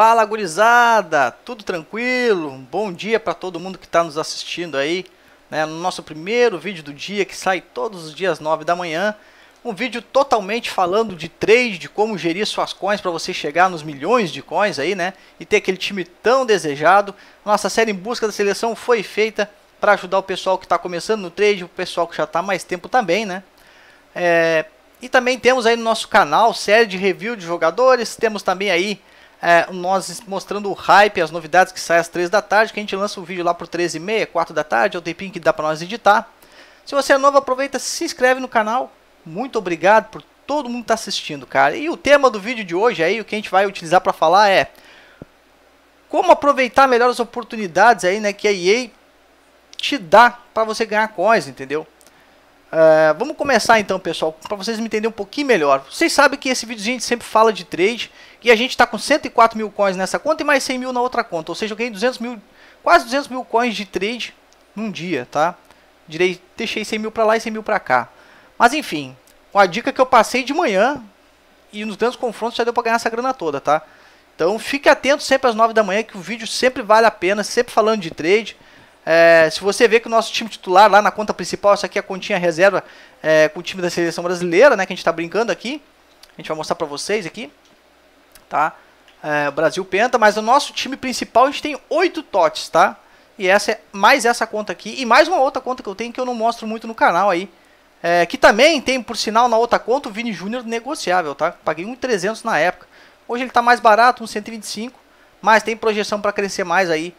Fala gurizada, tudo tranquilo? Bom dia para todo mundo que está nos assistindo aí, né? No nosso primeiro vídeo do dia que sai todos os dias 9 da manhã, um vídeo totalmente falando de trade, de como gerir suas coins para você chegar nos milhões de coins aí, né? E ter aquele time tão desejado. Nossa série em busca da seleção foi feita para ajudar o pessoal que está começando no trade, o pessoal que já está mais tempo também, né? É... E também temos aí no nosso canal série de review de jogadores, temos também aí é, nós mostrando o hype, as novidades que saem às 3 da tarde, que a gente lança o um vídeo lá por 13 e meia, 4 da tarde, é o tempinho que dá para nós editar. Se você é novo, aproveita, se inscreve no canal. Muito obrigado por todo mundo estar tá assistindo, cara. E o tema do vídeo de hoje aí, o que a gente vai utilizar para falar é como aproveitar melhor as oportunidades aí, né, que a EA te dá para você ganhar coins, entendeu? Uh, vamos começar então, pessoal, para vocês me entenderem um pouquinho melhor. Vocês sabem que esse vídeo a gente sempre fala de trade e a gente está com 104 mil coins nessa conta e mais 100 mil na outra conta. Ou seja, eu ganhei 200 mil, quase 200 mil coins de trade num dia, tá? Direi, deixei 100 mil para lá e 100 mil para cá. Mas enfim, uma dica que eu passei de manhã e nos grandes confrontos já deu para ganhar essa grana toda, tá? Então fique atento sempre às 9 da manhã que o vídeo sempre vale a pena, sempre falando de trade. É, se você vê que o nosso time titular lá na conta principal, essa aqui é a continha reserva é, com o time da seleção brasileira, né? Que a gente está brincando aqui. A gente vai mostrar para vocês aqui tá? É, o Brasil penta, mas o nosso time principal a gente tem oito totes, tá? E essa é mais essa conta aqui e mais uma outra conta que eu tenho que eu não mostro muito no canal aí. É, que também tem, por sinal, na outra conta o Vini Júnior negociável, tá? Paguei 1.300 na época. Hoje ele tá mais barato, 1.125, mas tem projeção para crescer mais aí.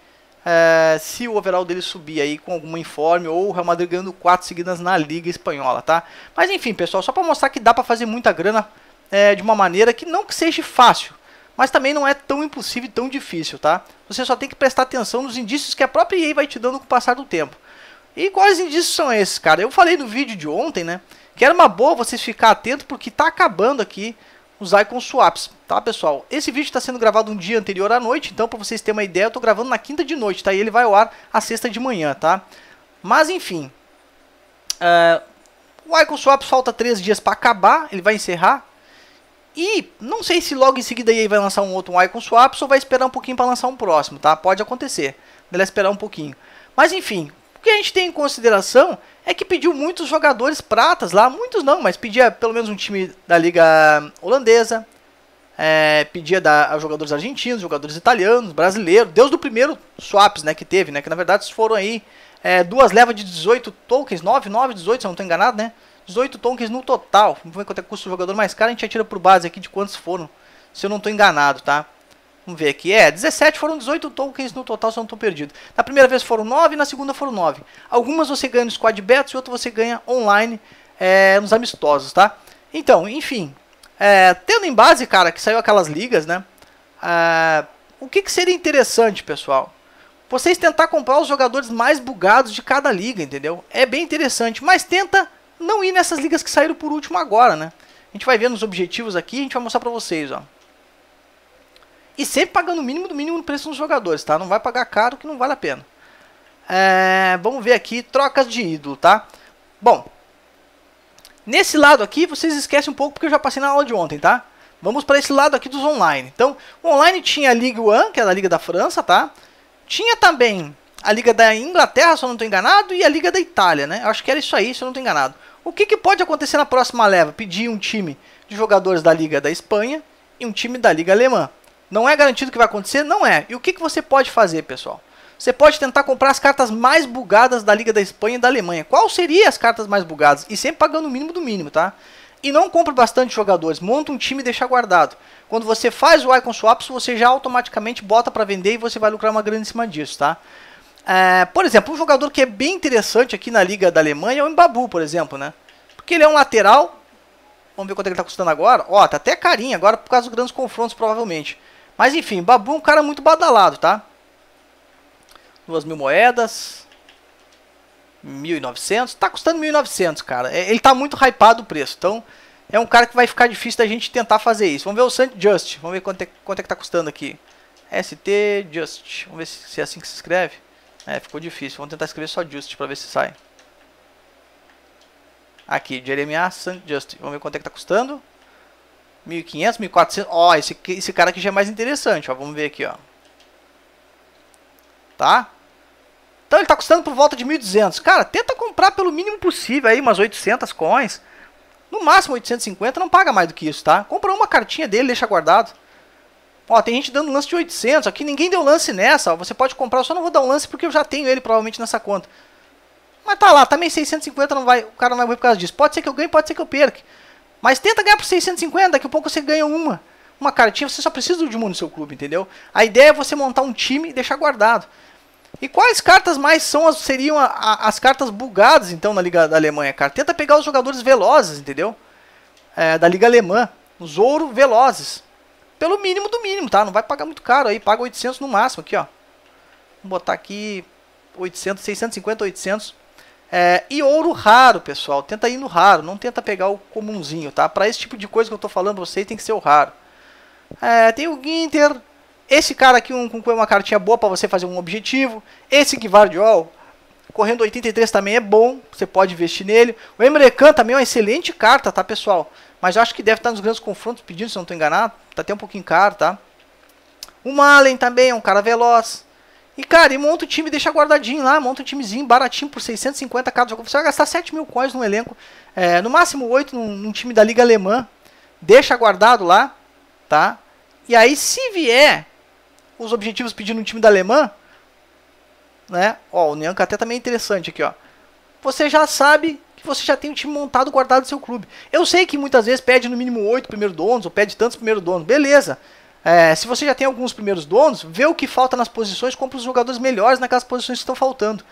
É, se o overall dele subir aí com algum informe ou o Real Madrid ganhando 4 seguidas na Liga Espanhola, tá? Mas enfim, pessoal, só para mostrar que dá para fazer muita grana é, de uma maneira que não que seja fácil, mas também não é tão impossível e tão difícil, tá? Você só tem que prestar atenção nos indícios que a própria EA vai te dando com o passar do tempo. E quais indícios são esses, cara? Eu falei no vídeo de ontem, né? Que era uma boa vocês ficar atento porque tá acabando aqui os icon swaps, tá pessoal? Esse vídeo está sendo gravado um dia anterior à noite, então para vocês terem uma ideia, eu tô gravando na quinta de noite, tá? E ele vai ao ar à sexta de manhã, tá? Mas enfim, uh, o icon swaps falta 3 dias para acabar, ele vai encerrar, e não sei se logo em seguida aí vai lançar um outro Icon Swaps ou vai esperar um pouquinho para lançar um próximo, tá? Pode acontecer, deve esperar um pouquinho. Mas enfim, o que a gente tem em consideração é que pediu muitos jogadores pratas lá, muitos não, mas pedia pelo menos um time da liga holandesa, é, pedia da, a jogadores argentinos, jogadores italianos, brasileiros, Deus do primeiro swaps né, que teve, né, que na verdade foram aí é, duas levas de 18 tokens, 9, 9, 18, se eu não estou enganado, né? 18 tokens no total. Vamos ver quanto é custo do jogador mais caro. A gente já tira por base aqui de quantos foram. Se eu não estou enganado, tá? Vamos ver aqui. É, 17 foram 18 tokens no total, se eu não estou perdido. Na primeira vez foram 9, na segunda foram 9. Algumas você ganha no squad bets e outras você ganha online é, nos amistosos, tá? Então, enfim. É, tendo em base, cara, que saiu aquelas ligas, né? É, o que, que seria interessante, pessoal? vocês tentar comprar os jogadores mais bugados de cada liga, entendeu? É bem interessante, mas tenta não ir nessas ligas que saíram por último agora, né? A gente vai ver nos objetivos aqui, a gente vai mostrar pra vocês, ó. E sempre pagando o mínimo do mínimo no preço dos jogadores, tá? Não vai pagar caro que não vale a pena. É, vamos ver aqui, trocas de ídolo, tá? Bom, nesse lado aqui vocês esquecem um pouco porque eu já passei na aula de ontem, tá? Vamos para esse lado aqui dos online. Então, online tinha a Ligue 1, que é a Liga da França, tá? Tinha também a Liga da Inglaterra, se eu não estou enganado, e a Liga da Itália, né? Eu acho que era isso aí, se eu não estou enganado. O que, que pode acontecer na próxima leva? Pedir um time de jogadores da Liga da Espanha e um time da Liga Alemã. Não é garantido que vai acontecer? Não é. E o que, que você pode fazer, pessoal? Você pode tentar comprar as cartas mais bugadas da Liga da Espanha e da Alemanha. Qual seria as cartas mais bugadas? E sempre pagando o mínimo do mínimo, tá? E não compra bastante jogadores, monta um time e deixa guardado. Quando você faz o Icon Swaps, você já automaticamente bota para vender e você vai lucrar uma grande em cima disso, tá? É, por exemplo, um jogador que é bem interessante aqui na Liga da Alemanha é o Mbabu, por exemplo, né? Porque ele é um lateral. Vamos ver quanto é ele tá custando agora. Ó, tá até carinho agora por causa dos grandes confrontos, provavelmente. Mas enfim, Mbabu é um cara muito badalado, tá? Duas mil moedas. 1.900. Tá custando 1.900, cara. É, ele tá muito hypado o preço. Então, é um cara que vai ficar difícil da gente tentar fazer isso. Vamos ver o Sant Just. Vamos ver quanto é, quanto é que tá custando aqui. ST Just. Vamos ver se, se é assim que se escreve. É, ficou difícil. Vamos tentar escrever só Just para ver se sai. Aqui, Jeremiah Sun Just. Vamos ver quanto é que tá custando. 1.500, 1.400. Ó, esse, esse cara aqui já é mais interessante. Ó, vamos ver aqui, ó. Tá? Então ele está custando por volta de 1.200. Cara, tenta comprar pelo mínimo possível aí, umas 800 coins. No máximo 850, não paga mais do que isso, tá? Compra uma cartinha dele, deixa guardado. Ó, tem gente dando lance de 800, aqui ninguém deu lance nessa, ó, você pode comprar, eu só não vou dar um lance porque eu já tenho ele provavelmente nessa conta. Mas tá lá, também 650 não vai, o cara não vai morrer por causa disso. Pode ser que eu ganhe, pode ser que eu perca. Mas tenta ganhar por 650, daqui a pouco você ganha uma. Uma cartinha, você só precisa de uma no seu clube, entendeu? A ideia é você montar um time e deixar guardado. E quais cartas mais são as, seriam a, a, as cartas bugadas, então, na Liga da Alemanha, cara? Tenta pegar os jogadores velozes, entendeu? É, da Liga Alemã. Os ouro velozes. Pelo mínimo do mínimo, tá? Não vai pagar muito caro aí. Paga 800 no máximo aqui, ó. Vou botar aqui 800, 650, 800. É, e ouro raro, pessoal. Tenta ir no raro, não tenta pegar o comunzinho, tá? Para esse tipo de coisa que eu tô falando pra vocês, tem que ser o raro. É, tem o Ginter. Esse cara aqui um, com uma cartinha boa para você fazer um objetivo. Esse Guivardiol, correndo 83 também é bom, você pode investir nele. O Emrecan também é uma excelente carta, tá, pessoal? Mas eu acho que deve estar nos grandes confrontos pedindo, se não estou enganado. Tá até um pouquinho caro, tá? O Malen também é um cara veloz. E, cara, e monta o time, deixa guardadinho lá, monta um timezinho baratinho por 650 do jogo. Você vai gastar 7 mil coins no elenco, é, no máximo 8 num, num, time da Liga Alemã. Deixa guardado lá, tá? E aí, se vier os objetivos pedindo um time da Alemã, né? Ó, o Nyanka até também é interessante aqui, ó. Você já sabe que você já tem um time montado, guardado no seu clube. Eu sei que muitas vezes pede no mínimo 8 primeiros donos, ou pede tantos primeiros donos, beleza. É, se você já tem alguns primeiros donos, vê o que falta nas posições, compra os jogadores melhores naquelas posições que estão faltando.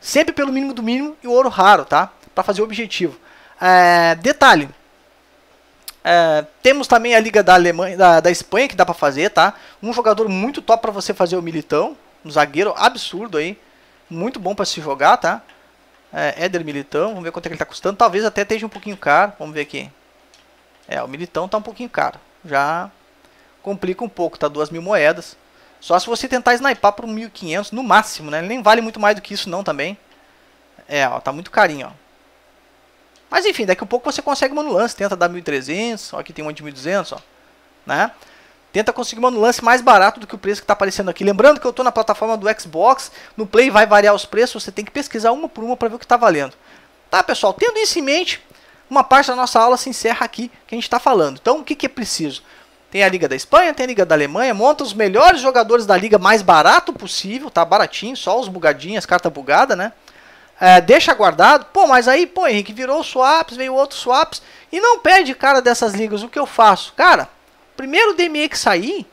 Sempre pelo mínimo do mínimo e o ouro raro, tá? Para fazer o objetivo. É, detalhe. É, temos também a Liga da Alemanha, da, da Espanha que dá para fazer, tá? Um jogador muito top para você fazer o Militão, um zagueiro absurdo aí, muito bom para se jogar, tá? É, Éder Militão, vamos ver quanto é que ele está custando. Talvez até esteja um pouquinho caro. Vamos ver aqui. É, o Militão está um pouquinho caro. Já complica um pouco, tá? Duas mil moedas. Só se você tentar snipar por 1.500 no máximo, né? Ele nem vale muito mais do que isso não também. É, ó, tá muito carinho, ó. Mas enfim, daqui a pouco você consegue uma lance. Tenta dar 1.300, ó, aqui tem um de 1.200, ó. Né? Tenta conseguir um lance mais barato do que o preço que está aparecendo aqui. Lembrando que eu estou na plataforma do Xbox, no Play vai variar os preços, você tem que pesquisar uma por uma para ver o que está valendo. Tá, pessoal? Tendo isso em mente, uma parte da nossa aula se encerra aqui que a gente está falando. Então, o que, que é preciso? Tem a Liga da Espanha, tem a Liga da Alemanha, monta os melhores jogadores da liga mais barato possível, tá? Baratinho, só os bugadinhos, as cartas bugadas, né? É, deixa guardado. Pô, mas aí, pô, Henrique, virou swaps, veio outros swaps. E não perde cara dessas ligas. O que eu faço? Cara, Primeiro DME que sair,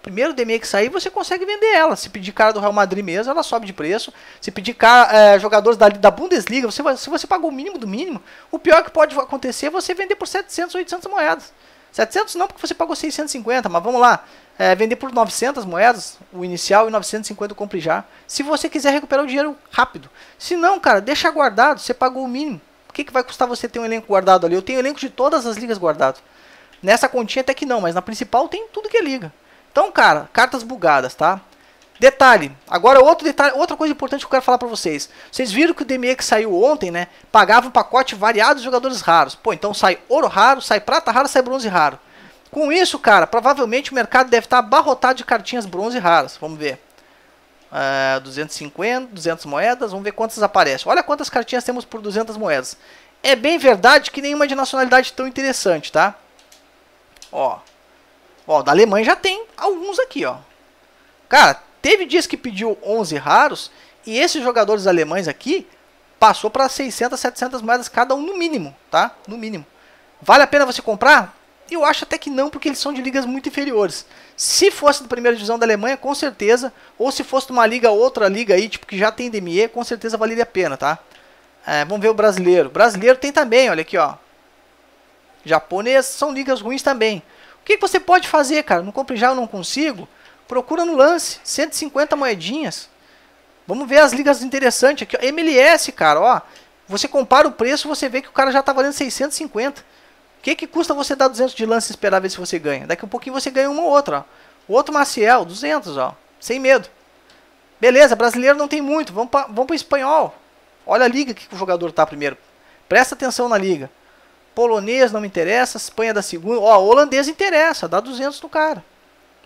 primeiro DME que sair, você consegue vender ela. Se pedir cara do Real Madrid mesmo, ela sobe de preço. Se pedir cara, é, jogadores da, da Bundesliga, você, se você pagou o mínimo do mínimo, o pior que pode acontecer é você vender por 700, 800 moedas. 700 não, porque você pagou 650, mas vamos lá. É, vender por 900 moedas, o inicial, e 950 compre já. Se você quiser recuperar o dinheiro rápido. Se não, cara, deixa guardado, você pagou o mínimo. O que, que vai custar você ter um elenco guardado ali? Eu tenho elenco de todas as ligas guardado. Nessa continha até que não, mas na principal tem tudo que é liga. Então, cara, cartas bugadas, tá? Detalhe, agora outro detalhe, outra coisa importante que eu quero falar para vocês. Vocês viram que o DME que saiu ontem, né, pagava um pacote variado de jogadores raros. Pô, então sai ouro raro, sai prata raro, sai bronze raro. Com isso, cara, provavelmente o mercado deve estar abarrotado de cartinhas bronze raras. Vamos ver. Uh, 250, 200 moedas, vamos ver quantas aparecem. Olha quantas cartinhas temos por 200 moedas. É bem verdade que nenhuma de nacionalidade tão interessante, tá? Ó. Ó, da Alemanha já tem alguns aqui, ó. Cara, teve dias que pediu 11 raros e esses jogadores alemães aqui passou para 600, 700 moedas cada um no mínimo, tá? No mínimo. Vale a pena você comprar? Eu acho até que não, porque eles são de ligas muito inferiores. Se fosse da primeira divisão da Alemanha, com certeza, ou se fosse de uma liga, outra liga aí, tipo que já tem DME, com certeza valeria a pena, tá? É, vamos ver o brasileiro. O brasileiro tem também, olha aqui, ó. Japonesas são ligas ruins também. O que, você pode fazer, cara? Não compre já, eu não consigo. Procura no lance, 150 moedinhas. Vamos ver as ligas interessantes aqui. MLS, cara, ó. Você compara o preço, você vê que o cara já tá valendo 650. O que que custa você dar 200 de lance e esperar ver se você ganha? Daqui a um pouquinho você ganha uma ou outra, ó. Outro Maciel, 200, ó. Sem medo. Beleza, brasileiro não tem muito. Vamos para vamos espanhol. Olha a liga que o jogador tá primeiro. Presta atenção na liga. Polonês não me interessa, Espanha da segunda. Ó, holandês interessa, dá 200 no cara.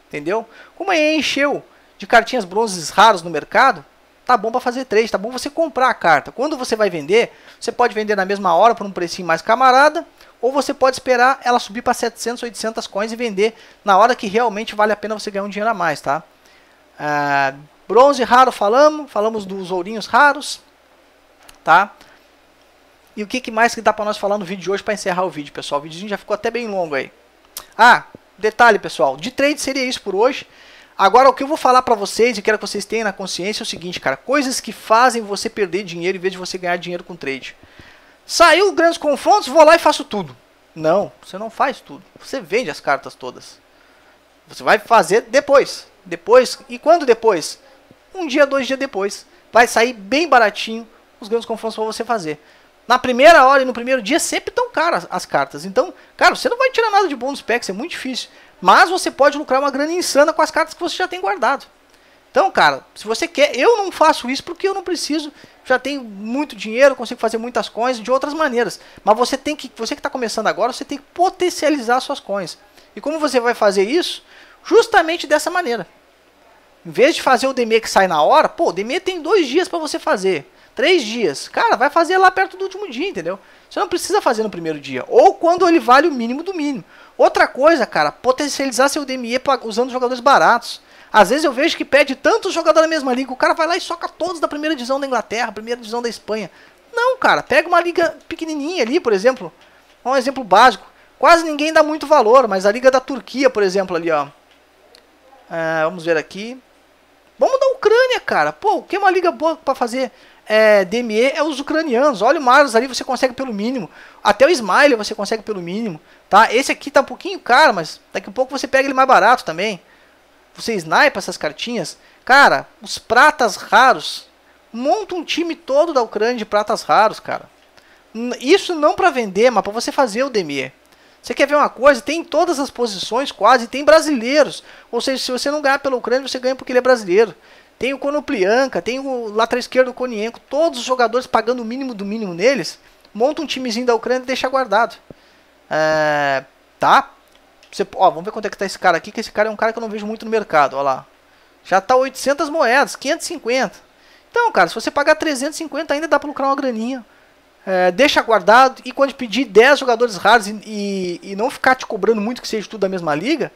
Entendeu? Como aí encheu de cartinhas bronzes raros no mercado, tá bom para fazer três, tá bom você comprar a carta. Quando você vai vender, você pode vender na mesma hora por um precinho mais camarada, ou você pode esperar ela subir para 700, 800 coins e vender na hora que realmente vale a pena você ganhar um dinheiro a mais, tá? Ah, bronze raro falamos, falamos dos ourinhos raros, tá? E o que, que mais que dá para nós falar no vídeo de hoje para encerrar o vídeo, pessoal? O vídeo já ficou até bem longo aí. Ah, detalhe, pessoal, de trade seria isso por hoje. Agora, o que eu vou falar para vocês e quero que vocês tenham na consciência é o seguinte, cara. Coisas que fazem você perder dinheiro em vez de você ganhar dinheiro com trade. Saiu grandes confrontos, vou lá e faço tudo. Não, você não faz tudo. Você vende as cartas todas. Você vai fazer depois. Depois. E quando depois? Um dia, dois dias depois. Vai sair bem baratinho os grandes confrontos para você fazer na primeira hora e no primeiro dia sempre estão caras as cartas. Então, cara, você não vai tirar nada de bom dos packs, é muito difícil. Mas você pode lucrar uma grana insana com as cartas que você já tem guardado. Então, cara, se você quer, eu não faço isso porque eu não preciso, já tenho muito dinheiro, consigo fazer muitas coins de outras maneiras. Mas você tem que, você que está começando agora, você tem que potencializar suas coins. E como você vai fazer isso? Justamente dessa maneira. Em vez de fazer o DME que sai na hora, pô, o DME tem dois dias para você fazer. Três dias. Cara, vai fazer lá perto do último dia, entendeu? Você não precisa fazer no primeiro dia. Ou quando ele vale o mínimo do mínimo. Outra coisa, cara, potencializar seu DME usando jogadores baratos. Às vezes eu vejo que pede tantos jogadores na mesma liga, o cara vai lá e soca todos da primeira divisão da Inglaterra, primeira divisão da Espanha. Não, cara, pega uma liga pequenininha ali, por exemplo. Um exemplo básico. Quase ninguém dá muito valor, mas a liga da Turquia, por exemplo, ali, ó. É, vamos ver aqui. Vamos da Ucrânia, cara. Pô, que é uma liga boa para fazer? é, DME é os ucranianos. Olha o Maros ali, você consegue pelo mínimo. Até o Smile você consegue pelo mínimo. Tá? Esse aqui tá um pouquinho caro, mas daqui a pouco você pega ele mais barato também. Você snipe essas cartinhas. Cara, os pratas raros. Monta um time todo da Ucrânia de pratas raros, cara. Isso não para vender, mas para você fazer o DME. Você quer ver uma coisa? Tem em todas as posições quase, tem brasileiros. Ou seja, se você não ganhar pela Ucrânia, você ganha porque ele é brasileiro tem o Conoplianca, tem o lateral esquerdo o Konienko, todos os jogadores pagando o mínimo do mínimo neles, monta um timezinho da Ucrânia e deixa guardado. É, tá? Você, ó, vamos ver quanto é que tá esse cara aqui, que esse cara é um cara que eu não vejo muito no mercado, ó lá. Já tá 800 moedas, 550. Então, cara, se você pagar 350 ainda dá para lucrar uma graninha. É, deixa guardado e quando pedir 10 jogadores raros e, e, e não ficar te cobrando muito que seja tudo da mesma liga,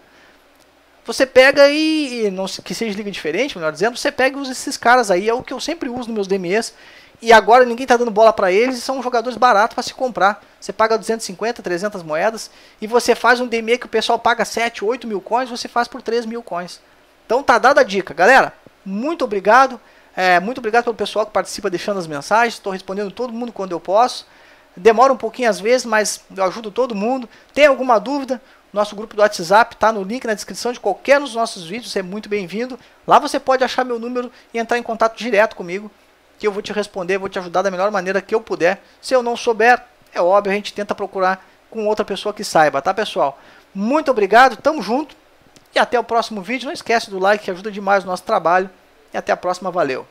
você pega e, e não que seja liga diferente, melhor dizendo, você pega e usa esses caras aí, é o que eu sempre uso nos meus DMEs. E agora ninguém tá dando bola para eles, são jogadores baratos para se comprar. Você paga 250, 300 moedas e você faz um DME que o pessoal paga 7, 8 mil coins, você faz por 3 mil coins. Então tá dada a dica, galera. Muito obrigado. É, muito obrigado pelo pessoal que participa deixando as mensagens. Estou respondendo todo mundo quando eu posso. Demora um pouquinho às vezes, mas eu ajudo todo mundo. Tem alguma dúvida? Nosso grupo do WhatsApp está no link na descrição de qualquer um dos nossos vídeos, é muito bem-vindo. Lá você pode achar meu número e entrar em contato direto comigo, que eu vou te responder, vou te ajudar da melhor maneira que eu puder. Se eu não souber, é óbvio, a gente tenta procurar com outra pessoa que saiba, tá pessoal? Muito obrigado, tamo junto e até o próximo vídeo. Não esquece do like que ajuda demais o nosso trabalho. E até a próxima, valeu!